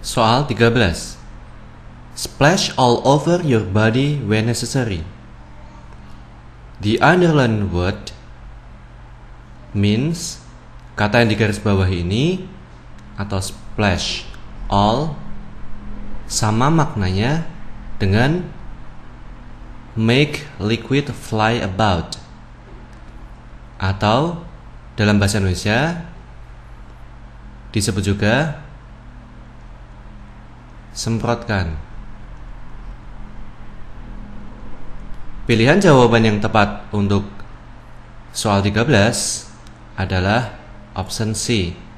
Soal 13. Splash all over your body when necessary. The underline word means kata yang di bawah ini atau splash all sama maknanya dengan make liquid fly about atau dalam bahasa Indonesia disebut juga semprotkan. Pilihan jawaban yang tepat untuk soal 13 adalah option C.